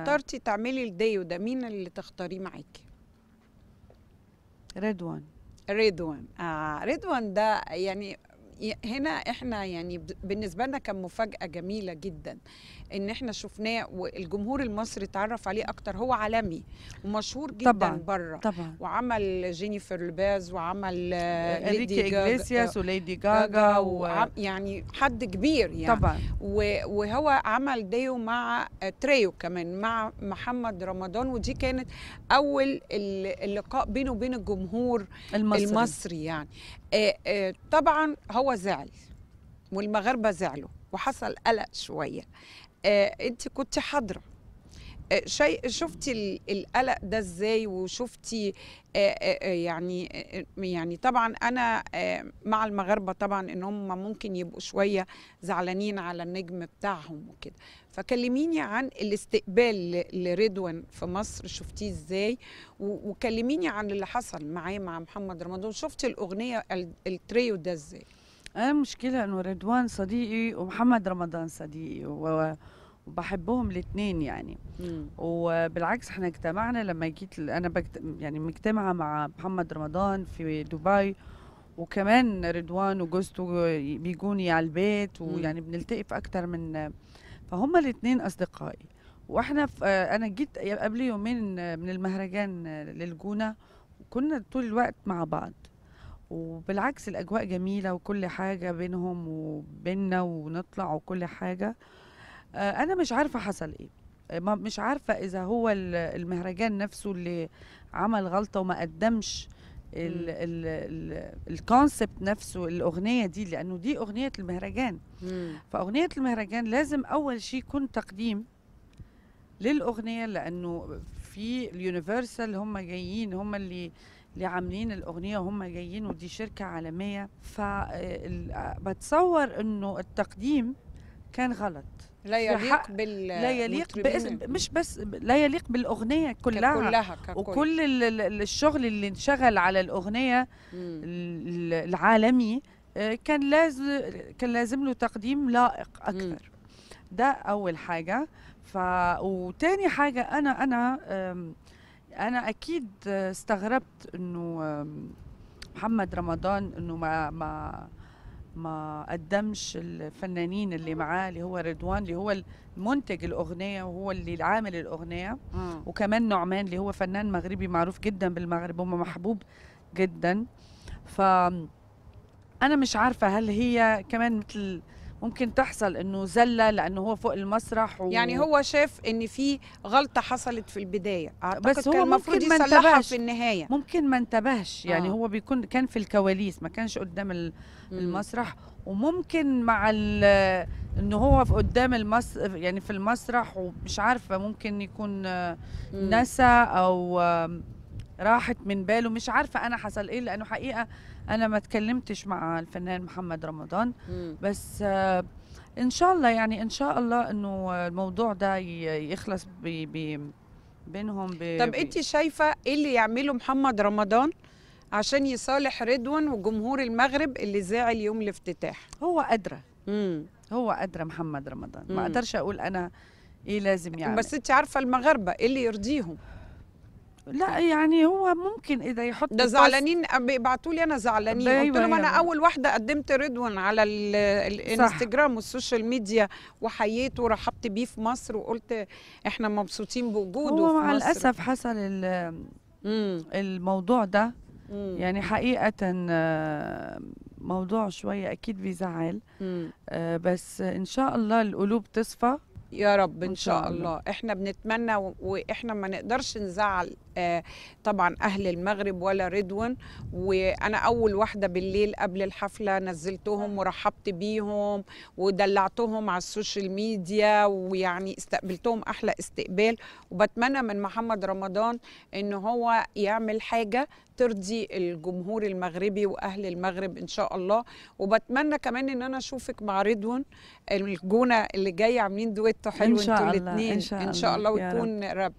اخترتي تعملي الديو ده مين اللي تختاريه معاكي؟ ريدوان ريدوان اه ريدوان ده يعني هنا احنا يعني بالنسبه لنا كان مفاجاه جميله جدا ان احنا شفناه والجمهور المصري اتعرف عليه اكتر هو عالمي ومشهور جدا طبعا بره طبعا وعمل جينيفر لوباز وعمل آه، انريكي اجليسياس آه، وليدي جاجا و... يعني حد كبير يعني طبعا وهو عمل ديو مع تريو كمان مع محمد رمضان ودي كانت اول اللقاء بينه وبين الجمهور المصري, المصري يعني آه، طبعا هو هو زعل والمغاربه زعلوا وحصل قلق شويه آه انت كنت حاضره آه، شيء شفتي القلق ده ازاي وشفتي آه، آه، يعني يعني طبعا انا مع المغاربه طبعا ان هم ممكن يبقوا شويه زعلانين على النجم بتاعهم وكده فكلميني عن الاستقبال لرضوان في مصر شفتيه ازاي وكلميني عن اللي حصل معاه مع محمد رمضان شفتي الاغنيه التريو ده ازاي أنا مشكلة إنه رضوان صديقي ومحمد رمضان صديقي و... وبحبهم الاثنين يعني مم. وبالعكس احنا اجتمعنا لما جيت انا بكت... يعني مجتمعه مع محمد رمضان في دبي وكمان رضوان وجوزته بيجوني على البيت ويعني بنلتقي في اكتر من فهم الاثنين اصدقائي واحنا في انا جيت قبل يومين من المهرجان للجونه وكنا طول الوقت مع بعض وبالعكس الأجواء جميلة وكل حاجة بينهم وبيننا ونطلع وكل حاجة آه، أنا مش عارفة حصل إيه مش عارفة إذا هو المهرجان نفسه اللي عمل غلطة وما قدمش الكونسبت نفسه الاغنيه دي لانه دي اغنيه المهرجان فاغنيه المهرجان لازم اول شيء يكون تقديم للاغنيه لانه في اليونيفرسال هم جايين هم اللي اللي عاملين الاغنيه وهم جايين ودي شركه عالميه فبتصور آه، آه، انه التقديم كان غلط لا يليق بال لا يليق باسم مش بس لا يليق بالاغنيه كلها كلها وكل الشغل اللي انشغل على الاغنيه العالمي آه، كان لازم كان لازم له تقديم لائق اكثر ده اول حاجه ف وتاني حاجه انا انا انا اكيد استغربت انه محمد رمضان انه ما ما ما قدمش الفنانين اللي معاه اللي هو رضوان اللي هو المنتج الاغنيه وهو اللي عامل الاغنيه مم. وكمان نعمان اللي هو فنان مغربي معروف جدا بالمغرب ومحبوب جدا ف انا مش عارفه هل هي كمان مثل ممكن تحصل انه زله لانه هو فوق المسرح و... يعني هو شاف ان في غلطه حصلت في البدايه اعتقد بس هو كان المفروض يصلحها في النهايه ممكن ما انتبهش يعني آه. هو بيكون كان في الكواليس ما كانش قدام المسرح وممكن مع ان هو في قدام المس يعني في المسرح ومش عارفه ممكن يكون نسى او راحت من باله مش عارفه انا حصل ايه لانه حقيقه انا ما اتكلمتش مع الفنان محمد رمضان بس آه، ان شاء الله يعني ان شاء الله انه الموضوع ده يخلص بي بي بينهم بي طب انت شايفه ايه اللي يعمله محمد رمضان عشان يصالح رضوان وجمهور المغرب اللي زعل يوم الافتتاح هو قادره هو قادره محمد رمضان ما اقدرش اقول انا ايه لازم يعمل بس انت عارفه المغاربه ايه اللي يرضيهم لا يعني هو ممكن اذا يحط ده زعلانين بيبعتوا لي انا زعلانين أيوة، قلت لهم انا اول واحده قدمت رضوان على الانستجرام والسوشيال ميديا وحييته ورحبت بيه في مصر وقلت احنا مبسوطين بوجوده هو في مع مصر. الاسف حصل الموضوع ده مم. يعني حقيقه موضوع شويه اكيد بيزعل آه، بس ان شاء الله القلوب تصفى يا رب ان شاء الله, احنا بنتمنى واحنا ما نقدرش نزعل آه، طبعا اهل المغرب ولا رضوان وانا اول واحده بالليل قبل الحفله نزلتهم آه. ورحبت بيهم ودلعتهم على السوشيال ميديا ويعني استقبلتهم احلى استقبال وبتمنى من محمد رمضان ان هو يعمل حاجه ترضي الجمهور المغربي واهل المغرب ان شاء الله وبتمنى كمان ان انا اشوفك مع رضوان الجونه اللي جايه عاملين دويتو حلو انتوا الاثنين ان شاء الله, إن شاء الله وتكون رب